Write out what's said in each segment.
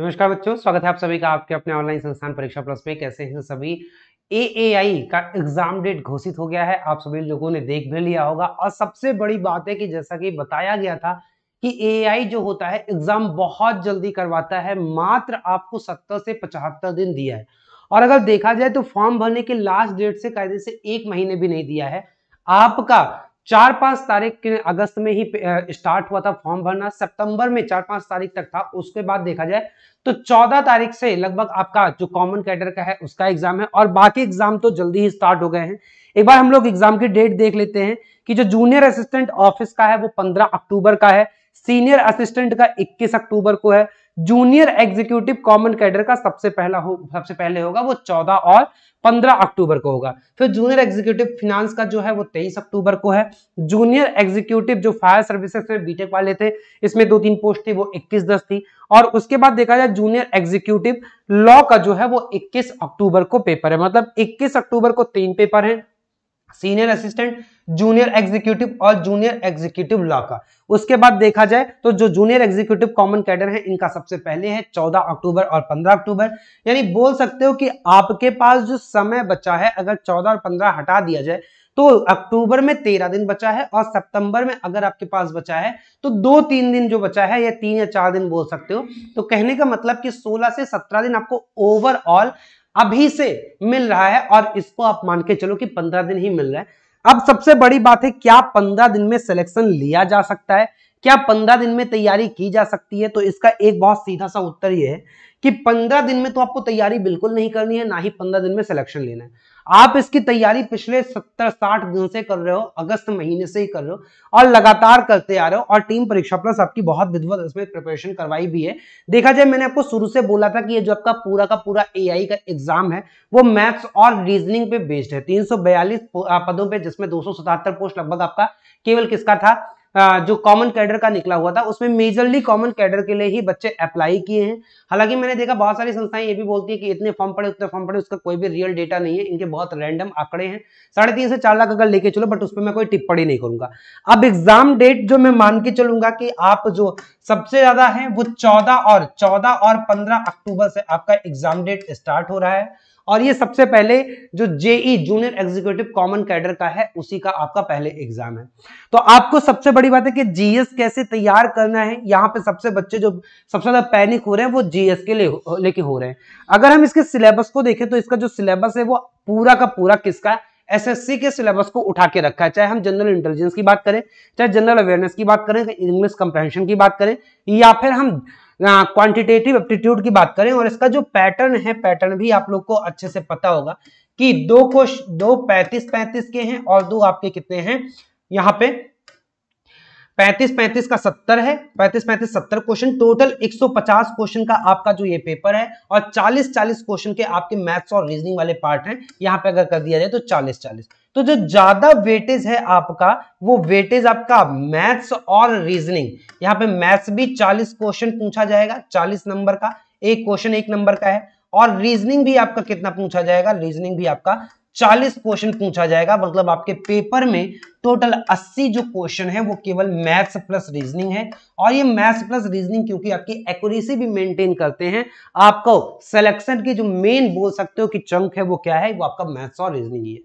नमस्कार बच्चों स्वागत है आप सभी का आपके अपने ऑनलाइन संस्थान परीक्षा प्लस में कैसे हैं सभी एएआई का एग्जाम डेट घोषित हो गया है आप सभी लोगों ने देख भी लिया होगा और सबसे बड़ी बात है कि जैसा कि बताया गया था कि एआई जो होता है एग्जाम बहुत जल्दी करवाता है मात्र आपको सत्तर से पचहत्तर दिन दिया है और अगर देखा जाए तो फॉर्म भरने के लास्ट डेट से कायदे से एक महीने भी नहीं दिया है आपका चार पांच तारीख अगस्त में ही स्टार्ट हुआ था फॉर्म भरना सितंबर में चार पांच तारीख तक था उसके बाद देखा जाए तो चौदह तारीख से लगभग आपका जो कॉमन कैडर का है उसका एग्जाम है और बाकी एग्जाम तो जल्दी ही स्टार्ट हो गए हैं एक बार हम लोग एग्जाम की डेट देख लेते हैं कि जो जूनियर असिस्टेंट ऑफिस का है वो पंद्रह अक्टूबर का है सीनियर असिस्टेंट का इक्कीस अक्टूबर को है जूनियर एग्जीक्यूटिव कॉमन कैडर का सबसे पहला हो सबसे पहले होगा वो चौदह और 15 अक्टूबर को होगा फिर जूनियर एग्जीक्यूटिव फिनांस का जो है वो 23 अक्टूबर को है जूनियर एग्जीक्यूटिव जो फायर सर्विसेज में बीटेक वाले थे इसमें दो तीन पोस्ट थी वो 21 दस थी और उसके बाद देखा जाए जूनियर एग्जीक्यूटिव लॉ का जो है वो 21 अक्टूबर को पेपर है मतलब 21 अक्टूबर को तीन पेपर है सीनियर असिस्टेंट जूनियर एग्जीक्यूटिव और जूनियर एग्जीक्यूटिव लॉ का उसके बाद देखा जाए तो जो जूनियर एग्जीक्यूटिव कॉमन कैडर है इनका सबसे पहले है 14 अक्टूबर और 15 अक्टूबर यानी बोल सकते हो कि आपके पास जो समय बचा है अगर 14 और 15 हटा दिया जाए तो अक्टूबर में तेरह दिन बचा है और सितंबर में अगर आपके पास बचा है तो दो तीन दिन जो बचा है या तीन या चार दिन बोल सकते हो तो कहने का मतलब कि सोलह से सत्रह दिन आपको ओवरऑल अभी से मिल रहा है और इसको आप मान के चलो कि पंद्रह दिन ही मिल रहा है अब सबसे बड़ी बात है क्या पंद्रह दिन में सिलेक्शन लिया जा सकता है क्या पंद्रह दिन में तैयारी की जा सकती है तो इसका एक बहुत सीधा सा उत्तर यह है कि पंद्रह दिन में तो आपको तैयारी बिल्कुल नहीं करनी है ना ही पंद्रह दिन में सिलेक्शन लेना है आप इसकी तैयारी पिछले सत्तर साठ दिनों से कर रहे हो अगस्त महीने से ही कर रहे हो और लगातार करते आ रहे हो और टीम परीक्षा प्लस आपकी बहुत विधिवत इसमें प्रिपरेशन करवाई भी है देखा जाए मैंने आपको शुरू से बोला था कि ये जो आपका पूरा का पूरा एआई का एग्जाम है वो मैथ्स और रीजनिंग पे बेस्ड है तीन पदों पर जिसमें दो पोस्ट लगभग आपका केवल किसका था जो कॉमन कैडर का निकला हुआ था उसमें मेजरली कॉमन कैडर के लिए ही बच्चे अप्लाई किए हैं हालांकि मैंने देखा बहुत सारी संस्थाएं ये भी बोलती है कि इतने फॉर्म पड़े उतने फॉर्म पड़े उसका कोई भी रियल डेटा नहीं है इनके बहुत रैंडम आंकड़े हैं साढ़े तीन से चार लाख अगर लेके चलो बट उस पर मैं कोई टिप्पणी नहीं करूंगा अब एग्जाम डेट जो मैं मान के चलूंगा कि आप जो सबसे ज्यादा है वो चौदह और चौदह और पंद्रह अक्टूबर से आपका एग्जाम डेट स्टार्ट हो रहा है और ये सबसे पहले जो JE junior executive common cadre का है उसी का आपका पहले एग्जाम है तो आपको सबसे बड़ी बात है कि जीएस कैसे तैयार करना है यहाँ पे सबसे बच्चे जो सबसे ज्यादा पैनिक हो रहे हैं वो जीएस के लिए लेके हो रहे हैं अगर हम इसके सिलेबस को देखें तो इसका जो सिलेबस है वो पूरा का पूरा किसका है एस के सिलेबस को उठा के रखा है चाहे हम जनरल इंटेलिजेंस की बात करें चाहे जनरल अवेयरनेस की बात करें इंग्लिश कंप्रेंशन की बात करें या फिर हम क्वांटिटेटिव हाँ, एप्टीट्यूड की बात करें और इसका जो पैटर्न है पैटर्न भी आप लोग को अच्छे से पता होगा कि दो क्वेश्चन दो पैंतीस पैंतीस के हैं और दो आपके कितने हैं यहाँ पे पैंतीस पैंतीस का सत्तर है पैंतीस पैंतीस सत्तर क्वेश्चन टोटल एक सौ पचास क्वेश्चन का आपका जो ये पेपर है और चालीस चालीस क्वेश्चन के आपके मैथ्स और रीजनिंग वाले पार्ट हैं यहाँ पे अगर कर दिया जाए तो चालीस चालीस तो जो ज्यादा वेटेज है आपका वो वेटेज आपका मैथ्स और रीजनिंग यहाँ पे मैथ्स भी चालीस क्वेश्चन पूछा जाएगा चालीस नंबर का एक क्वेश्चन एक नंबर का है और रीजनिंग भी आपका कितना पूछा जाएगा रीजनिंग भी आपका 40 क्वेश्चन पूछा जाएगा मतलब आपके पेपर में टोटल 80 जो क्वेश्चन है वो केवल मैथ्स प्लस रीजनिंग है और ये मैथ्स प्लस रीजनिंग क्योंकि आपकी एक्यूरेसी भी मेंटेन करते हैं आपको सिलेक्शन की जो मेन बोल सकते हो कि चंक है वो क्या है वो आपका मैथ्स और रीजनिंग ही है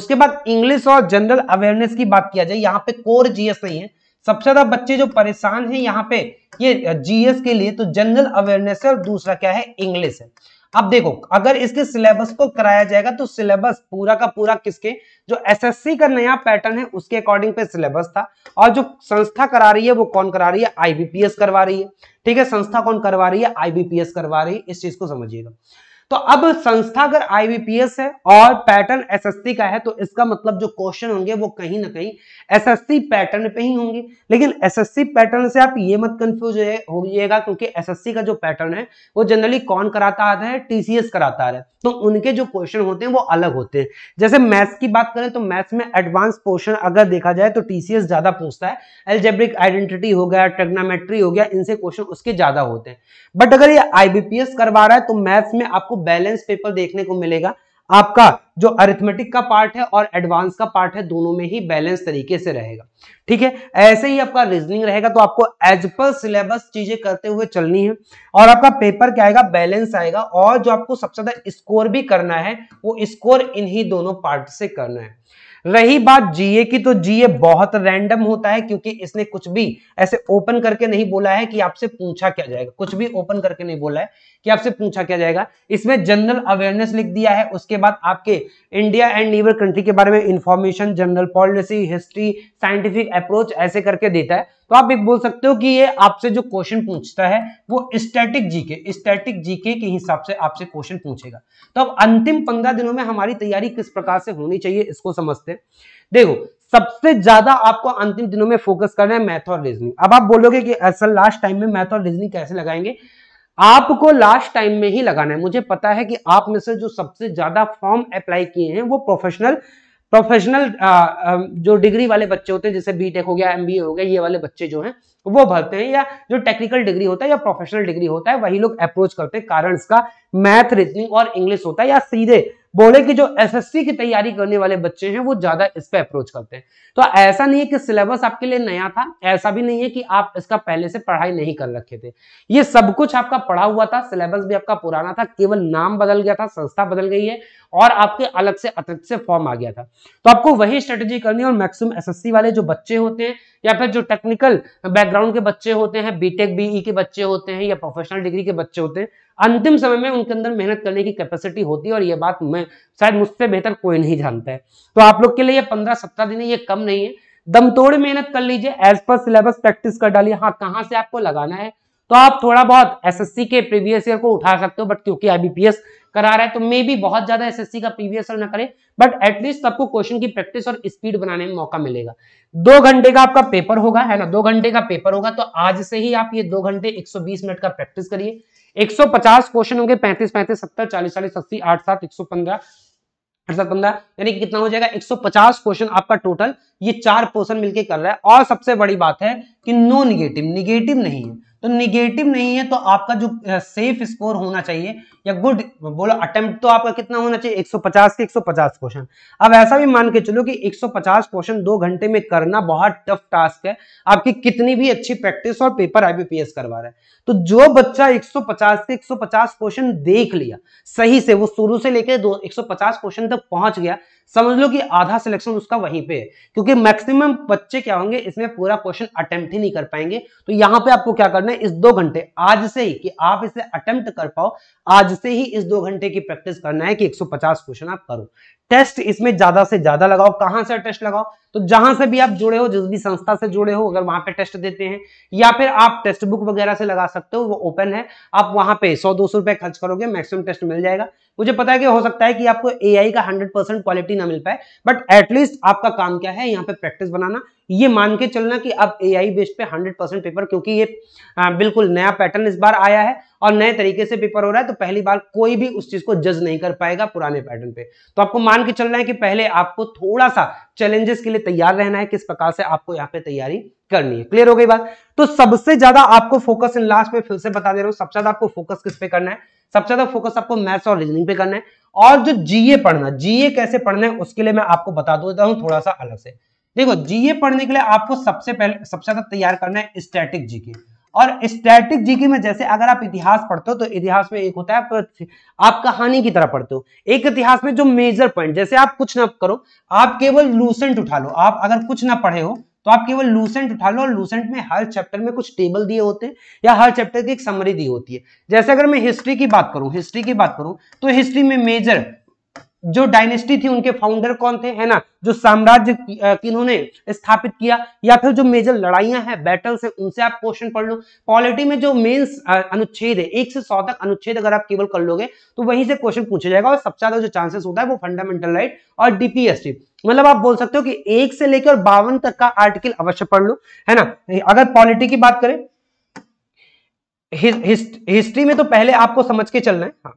उसके बाद इंग्लिश और जनरल अवेयरनेस की बात किया जाए यहाँ पे कोर जीएस नहीं है सबसे ज्यादा बच्चे जो परेशान है यहाँ पे ये जीएस के लिए तो जनरल अवेयरनेस है और दूसरा क्या है इंग्लिश है अब देखो अगर इसके सिलेबस को कराया जाएगा तो सिलेबस पूरा का पूरा किसके जो एसएससी का नया पैटर्न है उसके अकॉर्डिंग पे सिलेबस था और जो संस्था करा रही है वो कौन करा रही है आईबीपीएस करवा रही है ठीक है संस्था कौन करवा रही है आईबीपीएस करवा रही है इस चीज को समझिएगा तो अब संस्था अगर आईबीपीएस है और पैटर्न एसएससी का है तो इसका मतलब जो क्वेश्चन होंगे वो कहीं ना कहीं एसएससी पैटर्न पे ही होंगे लेकिन एसएससी पैटर्न से आप ये मत कंफ्यूज होइएगा क्योंकि एसएससी का जो पैटर्न है वो जनरली कौन कराता आता है टीसीएस कराता है तो उनके जो क्वेश्चन होते हैं वो अलग होते हैं जैसे मैथ्स की बात करें तो मैथ्स में एडवांस पोर्शन अगर देखा जाए तो टीसीएस ज्यादा पूछता है एल्जेब्रिक आइडेंटिटी हो गया ट्रेग्नामेट्री हो गया इनसे क्वेश्चन उसके ज्यादा होते हैं बट अगर ये आईबीपीएस करवा रहा है तो मैथ्स में आपको आपको बैलेंस पेपर देखने को मिलेगा आपका जो अरिथमेटिक का पार्ट है और एडवांस का पार्ट है दोनों में ही बैलेंस तरीके से रहेगा ठीक है ऐसे ही आपका रीजनिंग रहेगा तो आपको एज पर सिलेबस चीजें करते हुए चलनी है और आपका पेपर क्या आएगा बैलेंस आएगा और जो आपको सबसे ज्यादा स्कोर भी करना है वो स्कोर इन्हीं दोनों पार्ट से करना है रही बात जीए की तो जीए बहुत रैंडम होता है क्योंकि इसने कुछ भी ऐसे ओपन करके नहीं बोला है कि आपसे पूछा क्या जाएगा कुछ भी ओपन करके नहीं बोला है कि आपसे पूछा क्या जाएगा इसमें जनरल अवेयरनेस लिख दिया है उसके बाद आपके इंडिया एंड नीबर कंट्री के बारे में information general policy history scientific approach ऐसे करके देता है तो आप एक बोल सकते हो कि ये आपसे जो क्वेश्चन पूछता है वो स्टैटिक जीके स्टैटिक जीके के हिसाब से आपसे क्वेश्चन पूछेगा तो अब अंतिम पंद्रह दिनों में हमारी तैयारी किस प्रकार से होनी चाहिए इसको समझते हैं देखो सबसे ज्यादा आपको अंतिम दिनों में फोकस करना है मैथ और रीजनिंग अब आप बोलोगे कि असल लास्ट टाइम में मैथ और रीजनिंग कैसे लगाएंगे आपको लास्ट टाइम में ही लगाना है मुझे पता है कि आप में से जो सबसे ज्यादा फॉर्म अप्लाई किए हैं वो प्रोफेशनल प्रोफेशनल जो डिग्री वाले बच्चे होते हैं जैसे बीटेक हो गया एमबीए हो गया ये वाले बच्चे जो हैं वो भरते हैं या जो टेक्निकल डिग्री होता है या प्रोफेशनल डिग्री होता है वही लोग अप्रोच करते हैं कारण इसका मैथ रीजनिंग और इंग्लिश होता है या सीधे बोले कि जो एसएससी की तैयारी करने वाले बच्चे हैं वो ज्यादा इस पर अप्रोच करते हैं तो ऐसा नहीं है कि सिलेबस आपके लिए नया था ऐसा भी नहीं है कि आप इसका पहले से पढ़ाई नहीं कर रखे थे ये सब कुछ आपका पढ़ा हुआ था सिलेबस भी आपका पुराना था केवल नाम बदल गया था संस्था बदल गई है और आपके अलग से अतिरिक्त से फॉर्म आ गया था तो आपको वही स्ट्रेटेजी करनी है और मैक्सिमम एसएससी वाले जो बच्चे होते हैं या फिर जो टेक्निकल बैकग्राउंड के बच्चे होते हैं बीटेक बीई e के बच्चे होते हैं या प्रोफेशनल डिग्री के बच्चे होते हैं अंतिम समय में उनके अंदर मेहनत करने की कैपेसिटी होती है और ये बात मैं शायद मुझसे बेहतर कोई नहीं जानता है तो आप लोग के लिए पंद्रह सत्रह दिन ये कम नहीं है दम तोड़ मेहनत कर लीजिए एज पर सिलेबस प्रैक्टिस कर डालिए हाँ कहाँ से आपको लगाना है तो आप थोड़ा बहुत एसएससी के प्रीवियस ईयर को उठा सकते हो बट क्योंकि आईबीपीएस करा रहा है तो मे भी बहुत ज्यादा एसएससी का प्रीवियस ईयर ना करें बट एटलीस्ट आपको क्वेश्चन की प्रैक्टिस और स्पीड बनाने में मौका मिलेगा दो घंटे का आपका पेपर होगा है ना दो घंटे का पेपर होगा तो आज से ही आप ये दो घंटे एक मिनट का प्रैक्टिस करिए 150 क्वेश्चन होंगे 35 35 70 40 40 अस्सी आठ सात एक सौ पंद्रह पंद्रह यानी कि कितना हो जाएगा 150 क्वेश्चन आपका टोटल ये चार पोर्सन मिलके कर रहा है और सबसे बड़ी बात है कि नो निगेटिव निगेटिव नहीं है तो निगेटिव नहीं है तो आपका जो सेफ स्कोर होना चाहिए या गुड बोलो अटेम्प्ट तो आपका कितना होना चाहिए 150 के 150 क्वेश्चन अब ऐसा भी मान के चलो कि 150 क्वेश्चन दो घंटे में करना बहुत टफ टास्क है आपकी कितनी भी अच्छी प्रैक्टिस और पेपर आईबीपीएस करवा रहा है तो जो बच्चा 150 से 150 क्वेश्चन देख लिया सही से वो शुरू से लेकर दो क्वेश्चन तक पहुंच गया समझ लो कि आधा सिलेक्शन उसका वहीं पे है क्योंकि मैक्सिमम बच्चे क्या होंगे इसमें पूरा क्वेश्चन अटेम्प्ट ही नहीं कर पाएंगे तो यहाँ पे आपको क्या करना है इस दो घंटे आज से ही कि आप इसे अटेम्प्ट कर पाओ आज से ही इस दो घंटे की प्रैक्टिस करना है कि 150 क्वेश्चन आप करो टेस्ट इसमें ज्यादा से ज्यादा लगाओ कहां से टेस्ट लगाओ तो जहां से भी आप जुड़े हो जिस भी संस्था से जुड़े हो अगर वहां पे टेस्ट देते हैं या फिर आप टेस्ट बुक वगैरह से लगा सकते हो वो ओपन है आप वहां पे सौ दो सौ रुपए खर्च करोगे मैक्सिमम टेस्ट मिल जाएगा मुझे पता है कि हो सकता है कि आपको एआई का हंड्रेड परसेंट क्वालिटी ना मिल पाए बट एटलीस्ट आपका काम क्या है यहाँ पे प्रैक्टिस बनाना ये मान के चलना कि अब ए आई बेस्ड पे हंड्रेड परसेंट पेपर क्योंकि ये आ, हाँ, बिल्कुल नया पैटर्न इस बार आया है और नए तरीके से पेपर हो रहा है तो पहली बार कोई भी उस चीज को जज नहीं कर पाएगा पुराने पैटर्न पे तो आपको मान के चलना है कि पहले आपको थोड़ा सा चैलेंजेस के लिए तैयार रहना है किस प्रकार से आपको यहाँ पे तैयारी करनी है क्लियर हो गई बात तो सबसे ज्यादा आपको फोकस इन लास्ट में फिर से बता दे रहा हूँ सबसे ज्यादा आपको फोकस किस पे करना है सबसे ज्यादा फोकस आपको मैथ्स और रीजनिंग पे करना है और जो जीए पढ़ना जीए कैसे पढ़ना है उसके लिए मैं आपको बता देता हूँ थोड़ा सा अलग से देखो जीए पढ़ने के लिए आपको सबसे पहले सबसे ज्यादा तैयार करना है स्टैटिक जीके और स्टैटिक जीके में जैसे अगर आप इतिहास पढ़ते हो तो इतिहास में एक होता है आप, आप कहानी की तरह पढ़ते हो एक इतिहास में जो मेजर पॉइंट जैसे आप कुछ ना करो आप केवल लूसेंट उठा लो आप अगर कुछ ना पढ़े हो तो आप केवल लूसेंट उठा लो और लूसेंट में हर चैप्टर में कुछ टेबल दिए होते हैं या हर चैप्टर की एक समरी दी होती है जैसे अगर मैं हिस्ट्री की बात करूं हिस्ट्री की बात करूं तो हिस्ट्री में मेजर जो डायनेस्टी थी उनके फाउंडर कौन थे है ना जो साम्राज्य किन्होंने स्थापित किया या फिर जो मेजर लड़ाइयां हैं बैटल से उनसे आप क्वेश्चन पढ़ लो पॉलिटी में जो मेन्स अनुच्छेद है एक से सौ तक अनुच्छेद अगर आप केवल कर लोगे तो वहीं से क्वेश्चन पूछा जाएगा और सबसे ज्यादा जो चांसेस होता है वो फंडामेंटल राइट और डीपीएसटी मतलब आप बोल सकते हो कि एक से लेकर बावन तक का आर्टिकल अवश्य पढ़ लो है ना अगर पॉलिटी की बात करें हिस्ट्री में तो पहले आपको समझ के चलना है हाँ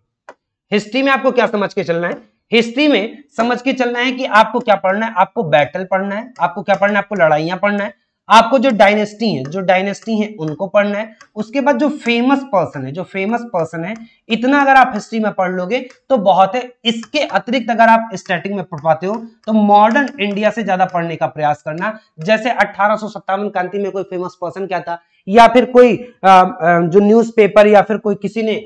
हिस्ट्री में आपको क्या समझ के चलना है हिस्ट्री में समझ के चलना है कि आपको क्या पढ़ना है आपको बैटल पढ़ना है आपको क्या पढ़ना है आपको लड़ाइयां पढ़ना है आपको जो डायनेस्टी है जो डायनेस्टी है उनको पढ़ना है उसके बाद जो फेमस पर्सन है जो फेमस पर्सन है इतना अगर आप हिस्ट्री में पढ़ लोगे तो बहुत है इसके अतिरिक्त अगर आप स्टार्टिंग में पढ़ पाते हो तो मॉडर्न इंडिया से ज्यादा पढ़ने का प्रयास करना जैसे अठारह क्रांति में कोई फेमस पर्सन क्या था या फिर कोई जो न्यूज या फिर कोई किसी ने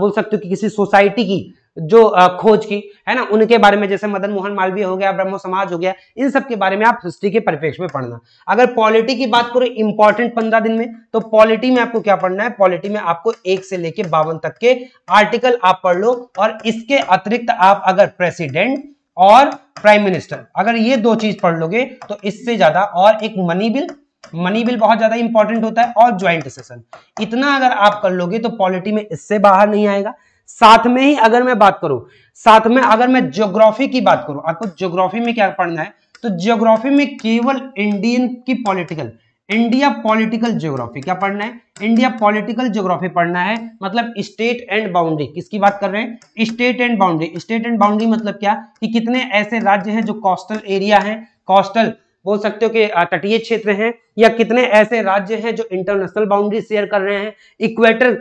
बोल सकते हो कि किसी सोसाइटी की जो खोज की है ना उनके बारे में जैसे मदन मोहन मालवीय हो गया ब्रह्म समाज हो गया इन सब के बारे में आप हिस्ट्री के परिप्रेक्ष्य में पढ़ना अगर पॉलिटी की बात करो इंपॉर्टेंट पंद्रह दिन में तो पॉलिटी में आपको क्या पढ़ना है पॉलिटी में आपको एक से लेकर बावन तक के आर्टिकल आप पढ़ लो और इसके अतिरिक्त आप अगर प्रेसिडेंट और प्राइम मिनिस्टर अगर ये दो चीज पढ़ लोगे तो इससे ज्यादा और एक मनी बिल मनी बिल बहुत ज्यादा इंपॉर्टेंट होता है और ज्वाइंट सेशन इतना अगर आप कर लोगे तो पॉलिटी में इससे बाहर नहीं आएगा साथ में ही अगर मैं बात करूं साथ में अगर मैं ज्योग्राफी की बात करूं आपको ज्योग्राफी में क्या पढ़ना है तो ज्योग्राफी में केवल इंडियन की पॉलिटिकल इंडिया पॉलिटिकल ज्योग्राफी क्या पढ़ना है इंडिया पॉलिटिकल ज्योग्राफी पढ़ना है मतलब स्टेट एंड बाउंड्री किसकी बात कर रहे हैं state and boundary state and boundary मतलब क्या कि कितने ऐसे राज्य हैं जो कोस्टल एरिया है कोस्टल बोल सकते हो कि तटीय क्षेत्र हैं या कितने ऐसे राज्य हैं जो इंटरनेशनल बाउंड्री शेयर कर रहे हैं इक्वेटर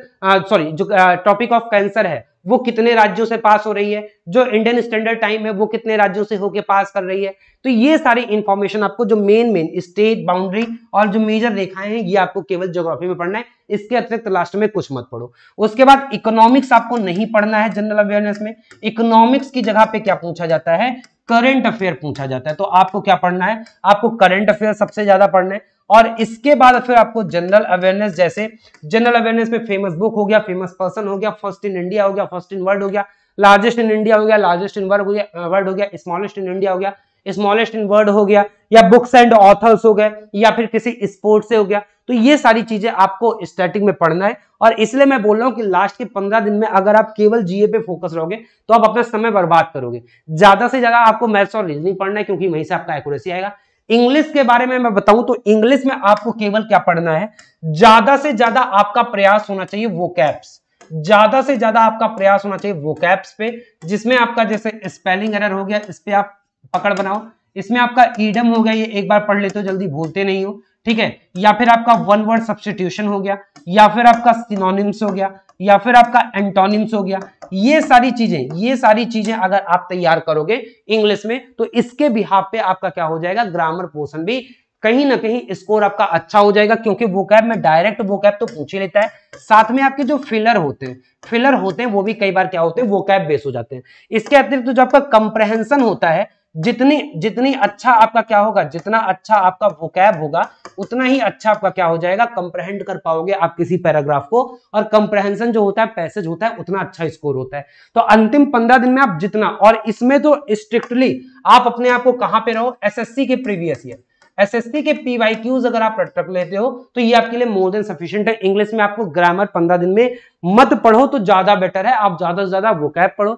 सॉरी जो टॉपिक ऑफ कैंसर है वो कितने राज्यों से पास हो रही है जो इंडियन स्टैंडर्ड टाइम है वो कितने राज्यों से होके पास कर रही है तो ये सारी इंफॉर्मेशन आपको जो मेन मेन स्टेट बाउंड्री और जो मेजर रेखाएं हैं ये आपको केवल ज्योग्राफी में पढ़ना है इसके अतिरिक्त लास्ट में कुछ मत पढ़ो उसके बाद इकोनॉमिक्स आपको नहीं पढ़ना है जनरल अवेयरनेस में इकोनॉमिक्स की जगह पे क्या पूछा जाता है करंट अफेयर पूछा जाता है तो आपको क्या पढ़ना है आपको करंट अफेयर सबसे ज्यादा पढ़ना है और इसके बाद फिर आपको जनरल अवेयरनेस जैसे जनरल अवेयरनेस में फेमस बुक हो गया फेमस पर्सन हो गया फर्स्ट इन इंडिया हो गया फर्स्ट इन वर्ल्ड हो गया लार्जेस्ट इन इंडिया हो गया लार्जेस्ट इन वर्ल्ड हो गया वर्ल्ड हो गया स्मॉलेस्ट इन इंडिया हो गया स्मॉलेस्ट इन वर्ल्ड हो गया या बुक्स एंड ऑथर्स हो गए या फिर किसी स्पोर्ट से हो गया तो ये सारी चीजें आपको स्टार्टिंग में पढ़ना है और इसलिए मैं बोल रहा हूँ कि लास्ट के पंद्रह दिन में अगर आप केवल जीए पे फोकस रहोगे तो आप अपना समय बर्बाद करोगे ज्यादा से ज्यादा आपको मैथ्स और रीजनिंग पढ़ना है क्योंकि वहीं से आपका एक्यूरेसी आएगा इंग्लिश के बारे में मैं बताऊं तो इंग्लिश में आपको केवल क्या पढ़ना है ज्यादा से ज्यादा आपका प्रयास होना चाहिए वो कैप्स ज्यादा से ज्यादा आपका प्रयास होना चाहिए वो कैप्स पे जिसमें आपका जैसे स्पेलिंग एरर हो गया इस पर आप पकड़ बनाओ इसमें आपका ईडम हो गया ये एक बार पढ़ लेते हो जल्दी भूलते नहीं हो ठीक है या फिर आपका वन वर्ड सब्सटीट्यूशन हो गया या फिर आपका सिनोनिम्स हो गया या फिर आपका एंटोनिम्स हो गया ये सारी चीजें ये सारी चीजें अगर आप तैयार करोगे इंग्लिश में तो इसके बिहाफ पे आपका क्या हो जाएगा ग्रामर पोर्सन भी कहीं ना कहीं स्कोर आपका अच्छा हो जाएगा क्योंकि वो कैब में डायरेक्ट वो कैब तो पूछ ही लेता है साथ में आपके जो फिलर होते हैं फिलर होते हैं वो भी कई बार क्या होते हैं वो कैब बेस हो जाते हैं इसके अतिरिक्त तो जो आपका कंप्रेहेंशन होता है जितनी जितनी अच्छा आपका क्या होगा जितना अच्छा आपका वोकैब होगा उतना ही अच्छा आपका क्या हो जाएगा कंप्रहेंड कर पाओगे आप किसी पैराग्राफ को और कंप्रहेंशन जो होता है पैसेज होता है उतना अच्छा स्कोर होता है तो अंतिम पंद्रह दिन में आप जितना और इसमें तो स्ट्रिक्टली आप अपने आप को कहां पे रहो S K previous year SSC के पीवाईक्यूज अगर आप रख लेते हो तो ये आपके लिए मोर देन सफिशियंट है इंग्लिश में आपको ग्रामर पंद्रह दिन में मत पढ़ो तो ज्यादा बेटर है आप ज्यादा से ज्यादा वोकैब पढ़ो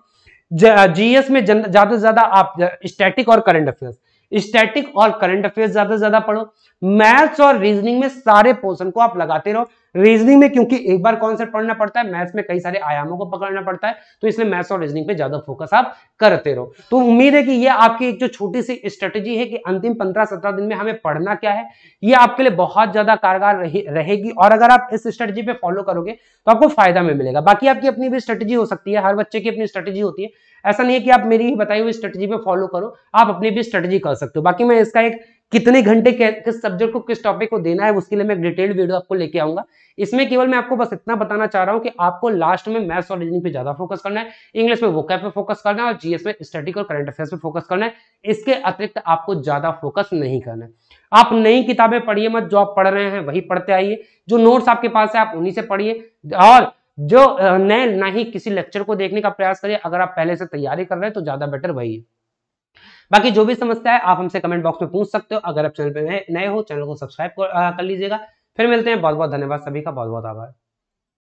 जीएस uh, में ज्यादा से ज्यादा आप स्टैटिक uh, और करंट अफेयर्स स्टैटिक और करंट अफेयर ज्यादा से ज्यादा पढ़ो मैथ्स और रीजनिंग में सारे पोर्सन को आप लगाते रहो रीजनिंग में क्योंकि एक बार कॉन्सेप्ट पढ़ना पड़ता है मैथ्स में कई सारे आयामों को पकड़ना पड़ता है तो इसलिए मैथ्स और रीजनिंग पे ज्यादा फोकस आप करते रहो तो उम्मीद है कि ये आपकी एक जो छोटी सी स्ट्रेटेजी है कि अंतिम पंद्रह सत्रह दिन में हमें पढ़ना क्या है ये आपके लिए बहुत ज्यादा कारगर रहे, रहेगी और अगर आप इस स्ट्रेटेजी पे फॉलो करोगे तो आपको फायदा में मिलेगा बाकी आपकी अपनी भी स्ट्रेटेजी हो सकती है हर बच्चे की अपनी स्ट्रेटेजी होती है ऐसा नहीं है कि आप मेरी ही बताई हुई स्ट्रेटजी पे फॉलो करो आप अपनी भी स्ट्रेटजी कर सकते हो बाकी मैं इसका एक कितने घंटे किस सब्जेक्ट को किस टॉपिक को देना है उसके लिए मैं एक डिटेल्ड वीडियो आपको लेके आऊंगा इसमें केवल मैं आपको बस इतना बताना चाह रहा हूँ कि आपको लास्ट में मैथ्स और रीजनिंग पे ज्यादा फोकस करना है इंग्लिश में वोकैप पे फोकस करना है और जीएस में स्टडी और करंट अफेयर्स पे फोकस करना है इसके अतिरिक्त आपको ज्यादा फोकस नहीं करना है आप नई किताबें पढ़िए मत जो आप पढ़ रहे हैं वही पढ़ते आइए जो नोट्स आपके पास है आप उन्हीं से पढ़िए और जो नए ना ही किसी लेक्चर को देखने का प्रयास करिए अगर आप पहले से तैयारी कर रहे हैं तो ज्यादा बेटर वही है बाकी जो भी समस्या है आप हमसे कमेंट बॉक्स में पूछ सकते हो अगर आप चैनल पर नए हो चैनल को सब्सक्राइब कर, कर लीजिएगा फिर मिलते हैं बहुत बहुत धन्यवाद सभी का बहुत बहुत आभार